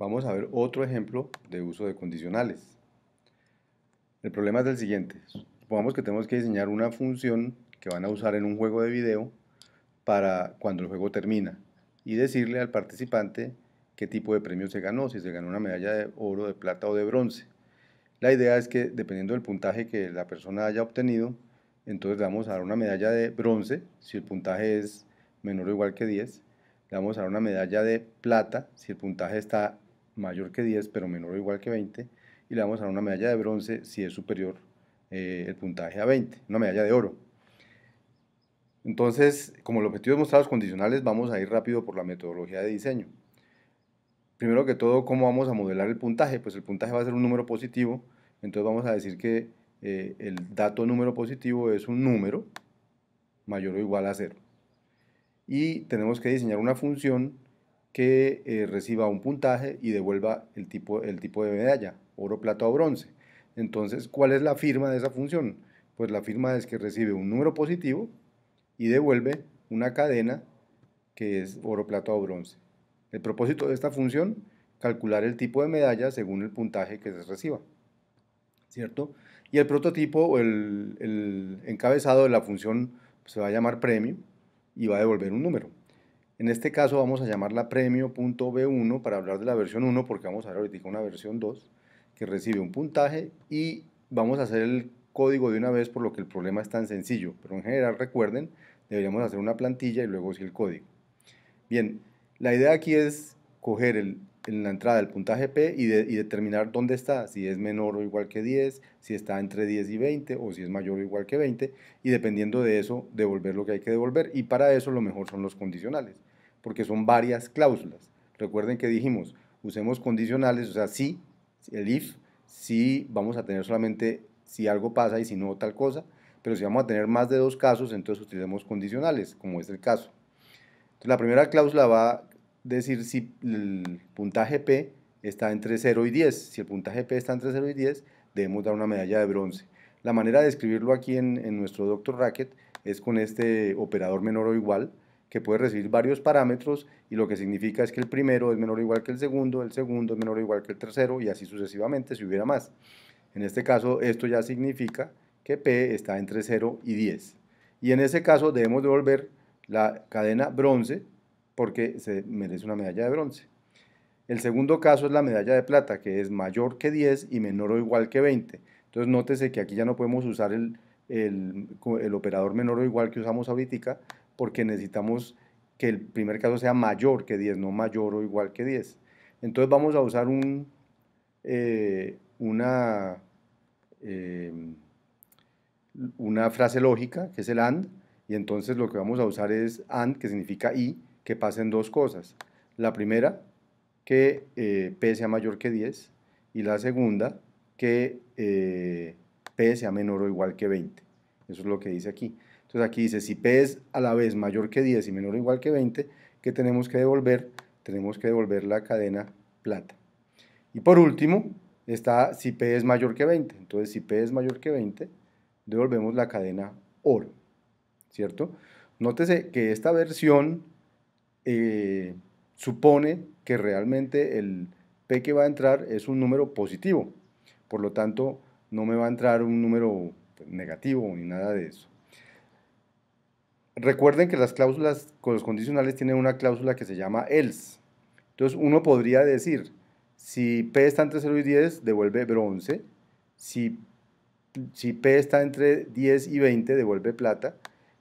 Vamos a ver otro ejemplo de uso de condicionales. El problema es el siguiente. Supongamos que tenemos que diseñar una función que van a usar en un juego de video para cuando el juego termina y decirle al participante qué tipo de premio se ganó, si se ganó una medalla de oro, de plata o de bronce. La idea es que dependiendo del puntaje que la persona haya obtenido, entonces le vamos a dar una medalla de bronce si el puntaje es menor o igual que 10, le vamos a dar una medalla de plata si el puntaje está mayor que 10 pero menor o igual que 20 y le vamos a dar una medalla de bronce si es superior eh, el puntaje a 20, una medalla de oro. Entonces, como el objetivo es mostrar los condicionales, vamos a ir rápido por la metodología de diseño. Primero que todo, ¿cómo vamos a modelar el puntaje? Pues el puntaje va a ser un número positivo, entonces vamos a decir que eh, el dato número positivo es un número mayor o igual a cero Y tenemos que diseñar una función que eh, reciba un puntaje y devuelva el tipo, el tipo de medalla, oro, plata o bronce. Entonces, ¿cuál es la firma de esa función? Pues la firma es que recibe un número positivo y devuelve una cadena que es oro, plata o bronce. El propósito de esta función, calcular el tipo de medalla según el puntaje que se reciba. ¿Cierto? Y el prototipo o el, encabezado de la función pues, se va a llamar premio y va a devolver un número. En este caso vamos a llamarla premio.b1 para hablar de la versión 1 porque vamos a ver ahorita una versión 2 que recibe un puntaje y vamos a hacer el código de una vez por lo que el problema es tan sencillo. Pero en general recuerden, deberíamos hacer una plantilla y luego sí el código. Bien, la idea aquí es coger el en la entrada del puntaje P y, de, y, determinar dónde está, si es menor o igual que 10, si está entre 10 y 20 o si es mayor o igual que 20 y dependiendo de eso devolver lo que hay que devolver y para eso lo mejor son los condicionales porque son varias cláusulas. Recuerden que dijimos, usemos condicionales, o sea, si, el if, si vamos a tener solamente si algo pasa y si no tal cosa, pero si vamos a tener más de dos casos, entonces utilicemos condicionales, como es el caso. Entonces, la primera cláusula va decir si el puntaje P está entre 0 y 10. Si el puntaje P está entre 0 y 10, debemos dar una medalla de bronce. La manera de escribirlo aquí en, nuestro Doctor Racket es con este operador menor o igual, que puede recibir varios parámetros y lo que significa es que el primero es menor o igual que el segundo, el segundo es menor o igual que el tercero y así sucesivamente si hubiera más. En este caso esto ya significa que P está entre 0 y 10. Y en ese caso debemos devolver la cadena bronce porque se merece una medalla de bronce. El segundo caso es la medalla de plata, que es mayor que 10 y menor o igual que 20. Entonces nótese que aquí ya no podemos usar el, operador menor o igual que usamos ahorita, porque necesitamos que el primer caso sea mayor que 10, no mayor o igual que 10. Entonces vamos a usar eh, una, em, una frase lógica, que es el AND, y entonces lo que vamos a usar es AND, que significa y, que pasen dos cosas. La primera, que eh, P sea mayor que 10 y la segunda, que eh, P sea menor o igual que 20. Eso es lo que dice aquí. Entonces aquí dice, si P es a la vez mayor que 10 y menor o igual que 20, ¿qué tenemos que devolver? Tenemos que devolver la cadena plata. Y por último, está si P es mayor que 20. Entonces si P es mayor que 20, devolvemos la cadena oro, ¿cierto? Nótese que esta versión eh, supone que realmente el P que va a entrar es un número positivo. Por lo tanto, no me va a entrar un número negativo ni nada de eso. Recuerden que las cláusulas con los condicionales tienen una cláusula que se llama else. Entonces uno podría decir, si P está entre 0 y 10, devuelve bronce. Si, si P está entre 10 y 20, devuelve plata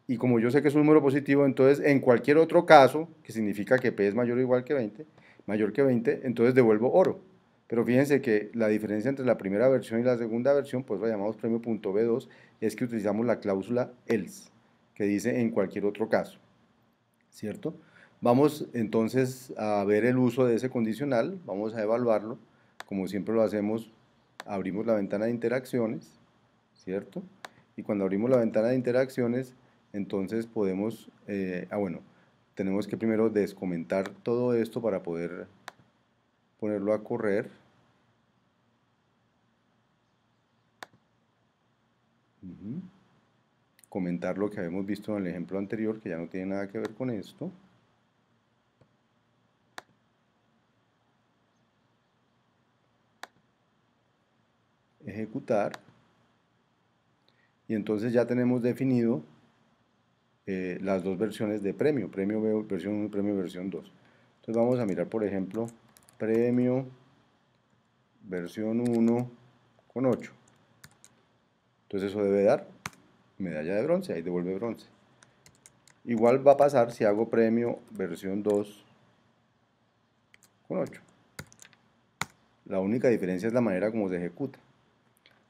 y como yo sé que es un número positivo, entonces en cualquier otro caso, que significa que P es mayor o igual que 20, mayor que 20, entonces devuelvo oro. Pero fíjense que la diferencia entre la primera versión y la segunda versión, pues la llamamos premiob 2 es que utilizamos la cláusula else, que dice en cualquier otro caso. ¿Cierto? Vamos entonces a ver el uso de ese condicional, vamos a evaluarlo. Como siempre lo hacemos, abrimos la ventana de interacciones, ¿cierto? Y cuando abrimos la ventana de interacciones, entonces podemos, eh, ah bueno, tenemos que primero descomentar todo esto para poder ponerlo a correr. Comentar lo que habíamos visto en el ejemplo anterior, que ya no tiene nada que ver con esto. Ejecutar. Y entonces ya tenemos definido eh, las dos versiones de premio, premio versión 1 y premio versión 2. Entonces vamos a mirar, por ejemplo, premio versión 1 con 8. Entonces eso debe dar medalla de bronce, ahí devuelve bronce. Igual va a pasar si hago premio versión 2 con 8. La única diferencia es la manera como se ejecuta.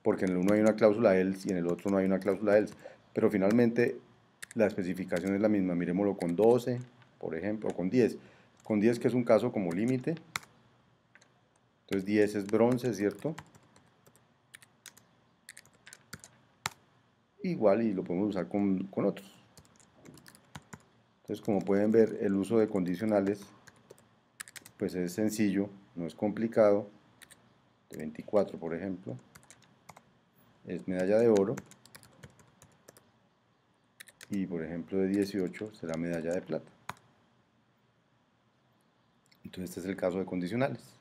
Porque en el uno hay una cláusula else y en el otro no hay una cláusula else. Pero finalmente la especificación es la misma, miremoslo con 12, por ejemplo, o con 10. Con 10 que es un caso como límite, entonces 10 es bronce, ¿cierto? Igual y lo podemos usar con, con otros. Entonces como pueden ver, el uso de condicionales pues es sencillo, no es complicado. De 24 por ejemplo, es medalla de oro y por ejemplo de 18 será medalla de plata. Entonces este es el caso de condicionales.